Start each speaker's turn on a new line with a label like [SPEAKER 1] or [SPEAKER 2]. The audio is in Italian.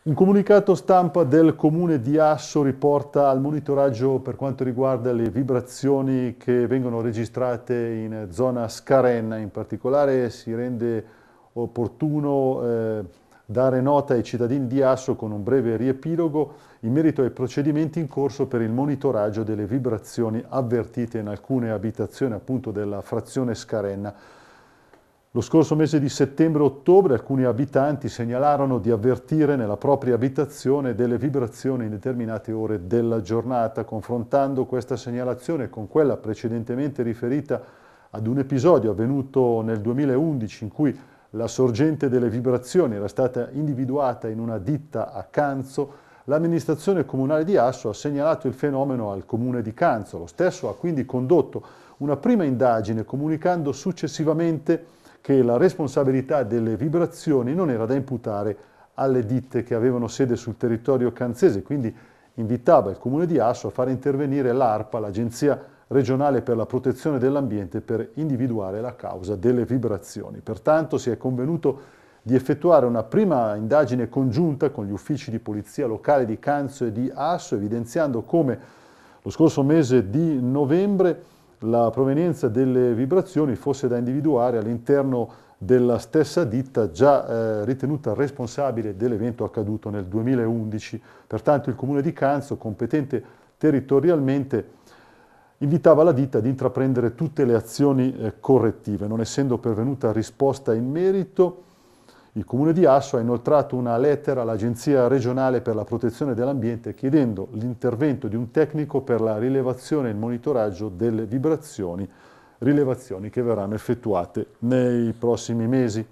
[SPEAKER 1] Un comunicato stampa del comune di Asso riporta al monitoraggio per quanto riguarda le vibrazioni che vengono registrate in zona Scarenna, in particolare si rende opportuno eh, dare nota ai cittadini di Asso con un breve riepilogo in merito ai procedimenti in corso per il monitoraggio delle vibrazioni avvertite in alcune abitazioni appunto della frazione Scarenna. Lo scorso mese di settembre-ottobre alcuni abitanti segnalarono di avvertire nella propria abitazione delle vibrazioni in determinate ore della giornata. Confrontando questa segnalazione con quella precedentemente riferita ad un episodio avvenuto nel 2011 in cui la sorgente delle vibrazioni era stata individuata in una ditta a Canzo, l'amministrazione comunale di Asso ha segnalato il fenomeno al comune di Canzo. Lo stesso ha quindi condotto una prima indagine comunicando successivamente che la responsabilità delle vibrazioni non era da imputare alle ditte che avevano sede sul territorio canzese, quindi invitava il comune di Asso a far intervenire l'ARPA, l'Agenzia regionale per la protezione dell'ambiente, per individuare la causa delle vibrazioni. Pertanto si è convenuto di effettuare una prima indagine congiunta con gli uffici di polizia locale di Canzo e di Asso, evidenziando come lo scorso mese di novembre la provenienza delle vibrazioni fosse da individuare all'interno della stessa ditta già eh, ritenuta responsabile dell'evento accaduto nel 2011. Pertanto il comune di Canzo, competente territorialmente, invitava la ditta ad intraprendere tutte le azioni eh, correttive. Non essendo pervenuta risposta in merito, il Comune di Asso ha inoltrato una lettera all'Agenzia regionale per la protezione dell'ambiente chiedendo l'intervento di un tecnico per la rilevazione e il monitoraggio delle vibrazioni, rilevazioni che verranno effettuate nei prossimi mesi.